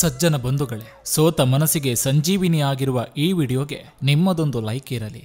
ಸಜ್ಜನ ಬಂಧುಗಳೇ ಸೋತ ಮನಸ್ಸಿಗೆ ಸಂಜೀವಿನಿಯಾಗಿರುವ ಈ ವಿಡಿಯೋಗೆ ನಿಮ್ಮದೊಂದು ಲೈಕ್ ಇರಲಿ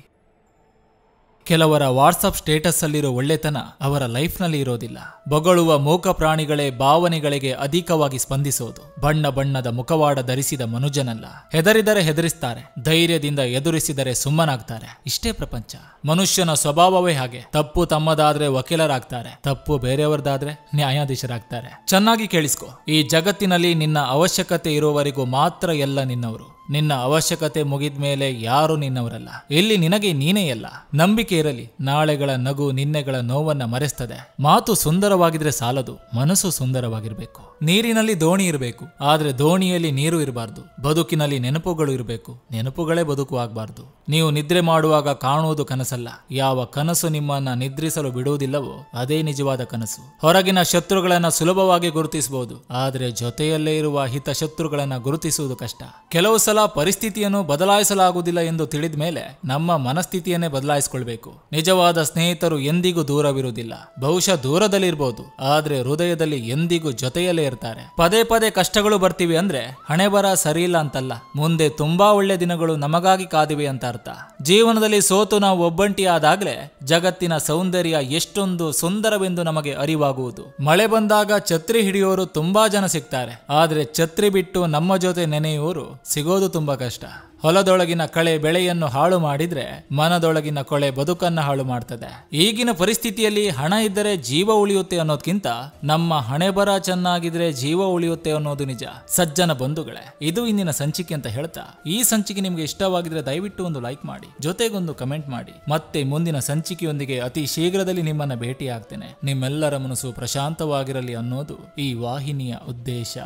ಕೆಲವರ ವಾಟ್ಸಪ್ ಸ್ಟೇಟಸ್ ಅಲ್ಲಿರೋ ಒಳ್ಳೆತನ ಅವರ ಲೈಫ್ನಲ್ಲಿ ಇರೋದಿಲ್ಲ ಬೊಗಳುವ ಮೂಕ ಪ್ರಾಣಿಗಳೇ ಭಾವನೆಗಳಿಗೆ ಅಧಿಕವಾಗಿ ಸ್ಪಂದಿಸೋದು ಬಣ್ಣ ಬಣ್ಣದ ಮುಖವಾಡ ಧರಿಸಿದ ಮನುಜನಲ್ಲ ಹೆದರಿದರೆ ಹೆದರಿಸ್ತಾರೆ ಧೈರ್ಯದಿಂದ ಎದುರಿಸಿದರೆ ಸುಮ್ಮನಾಗ್ತಾರೆ ಇಷ್ಟೇ ಪ್ರಪಂಚ ಮನುಷ್ಯನ ಸ್ವಭಾವವೇ ಹಾಗೆ ತಪ್ಪು ತಮ್ಮದಾದ್ರೆ ವಕೀಲರಾಗ್ತಾರೆ ತಪ್ಪು ಬೇರೆಯವರದಾದ್ರೆ ನ್ಯಾಯಾಧೀಶರಾಗ್ತಾರೆ ಚೆನ್ನಾಗಿ ಕೇಳಿಸ್ಕೊ ಈ ಜಗತ್ತಿನಲ್ಲಿ ನಿನ್ನ ಅವಶ್ಯಕತೆ ಇರುವವರೆಗೂ ಮಾತ್ರ ಎಲ್ಲ ನಿನ್ನವರು ನಿನ್ನ ಅವಶ್ಯಕತೆ ಮುಗಿದ ಮೇಲೆ ಯಾರು ನಿನ್ನವರಲ್ಲ ಇಲ್ಲಿ ನಿನಗೆ ನೀನೇ ಅಲ್ಲ ನಂಬಿಕೆ ಇರಲಿ ನಾಳೆಗಳ ನಗು ನಿನ್ನೆಗಳ ನೋವನ್ನ ಮರೆಸ್ತದೆ ಮಾತು ಸುಂದರವಾಗಿದ್ರೆ ಸಾಲದು ಮನಸ್ಸು ಸುಂದರವಾಗಿರ್ಬೇಕು ನೀರಿನಲ್ಲಿ ದೋಣಿ ಇರಬೇಕು ಆದ್ರೆ ದೋಣಿಯಲ್ಲಿ ನೀರು ಇರಬಾರ್ದು ಬದುಕಿನಲ್ಲಿ ನೆನಪುಗಳು ಇರಬೇಕು ನೆನಪುಗಳೇ ಬದುಕು ಆಗ್ಬಾರ್ದು ನೀವು ನಿದ್ರೆ ಮಾಡುವಾಗ ಕಾಣುವುದು ಕನಸಲ್ಲ ಯಾವ ಕನಸು ನಿಮ್ಮನ್ನ ನಿದ್ರಿಸಲು ಬಿಡುವುದಿಲ್ಲವೋ ಅದೇ ನಿಜವಾದ ಕನಸು ಹೊರಗಿನ ಶತ್ರುಗಳನ್ನ ಸುಲಭವಾಗಿ ಗುರುತಿಸಬಹುದು ಆದ್ರೆ ಜೊತೆಯಲ್ಲೇ ಇರುವ ಹಿತ ಶತ್ರುಗಳನ್ನ ಗುರುತಿಸುವುದು ಕಷ್ಟ ಕೆಲವು ಸಲ ಸಲ ಪರಿಸ್ಥಿತಿಯನ್ನು ಬದಲಾಯಿಸಲಾಗುವುದಿಲ್ಲ ಎಂದು ತಿಳಿದ ಮೇಲೆ ನಮ್ಮ ಮನಸ್ಥಿತಿಯನ್ನೇ ಬದಲಾಯಿಸಿಕೊಳ್ಬೇಕು ನಿಜವಾದ ಸ್ನೇಹಿತರು ಎಂದಿಗೂ ದೂರವಿರುವುದಿಲ್ಲ ಬಹುಶಃ ದೂರದಲ್ಲಿರ್ಬೋದು ಆದ್ರೆ ಹೃದಯದಲ್ಲಿ ಎಂದಿಗೂ ಜೊತೆಯಲ್ಲೇ ಇರ್ತಾರೆ ಪದೇ ಪದೇ ಕಷ್ಟಗಳು ಬರ್ತೀವಿ ಅಂದ್ರೆ ಹಣೆ ಬರ ಸರಿಯಿಲ್ಲ ಅಂತಲ್ಲ ಮುಂದೆ ತುಂಬಾ ಒಳ್ಳೆ ದಿನಗಳು ನಮಗಾಗಿ ಕಾದಿವೆ ಅಂತ ಅರ್ಥ ಜೀವನದಲ್ಲಿ ಸೋತು ನಾವು ಒಬ್ಬಂಟಿ ಆದಾಗ್ಲೆ ಜಗತ್ತಿನ ಸೌಂದರ್ಯ ಎಷ್ಟೊಂದು ಸುಂದರವೆಂದು ನಮಗೆ ಅರಿವಾಗುವುದು ಮಳೆ ಬಂದಾಗ ಛತ್ರಿ ಹಿಡಿಯೋರು ತುಂಬಾ ಜನ ಸಿಗ್ತಾರೆ ಆದ್ರೆ ಛತ್ರಿ ಬಿಟ್ಟು ನಮ್ಮ ಜೊತೆ ನೆನೆಯುವರು ಸಿಗೋದು ತುಂಬಾ ಕಷ್ಟ ಹೊಲದೊಳಗಿನ ಕಳೆ ಬೆಳೆಯನ್ನು ಹಾಳು ಮಾಡಿದ್ರೆ ಮನದೊಳಗಿನ ಕೊಳೆ ಬದುಕನ್ನ ಹಾಳು ಮಾಡ್ತದೆ ಈಗಿನ ಪರಿಸ್ಥಿತಿಯಲ್ಲಿ ಹಣ ಇದ್ದರೆ ಜೀವ ಉಳಿಯುತ್ತೆ ಅನ್ನೋದ್ಕಿಂತ ನಮ್ಮ ಹಣೆ ಬರ ಚೆನ್ನಾಗಿದ್ರೆ ಜೀವ ಉಳಿಯುತ್ತೆ ಅನ್ನೋದು ನಿಜ ಸಜ್ಜನ ಬಂಧುಗಳೇ ಇದು ಇಂದಿನ ಸಂಚಿಕೆ ಅಂತ ಹೇಳ್ತಾ ಈ ಸಂಚಿಕೆ ನಿಮ್ಗೆ ಇಷ್ಟವಾಗಿದ್ರೆ ದಯವಿಟ್ಟು ಒಂದು ಲೈಕ್ ಮಾಡಿ ಜೊತೆಗೊಂದು ಕಮೆಂಟ್ ಮಾಡಿ ಮತ್ತೆ ಮುಂದಿನ ಸಂಚಿಕೆಯೊಂದಿಗೆ ಅತಿ ಶೀಘ್ರದಲ್ಲಿ ನಿಮ್ಮನ್ನ ಭೇಟಿ ಆಗ್ತೇನೆ ನಿಮ್ಮೆಲ್ಲರ ಮನಸ್ಸು ಪ್ರಶಾಂತವಾಗಿರಲಿ ಅನ್ನೋದು ಈ ವಾಹಿನಿಯ ಉದ್ದೇಶ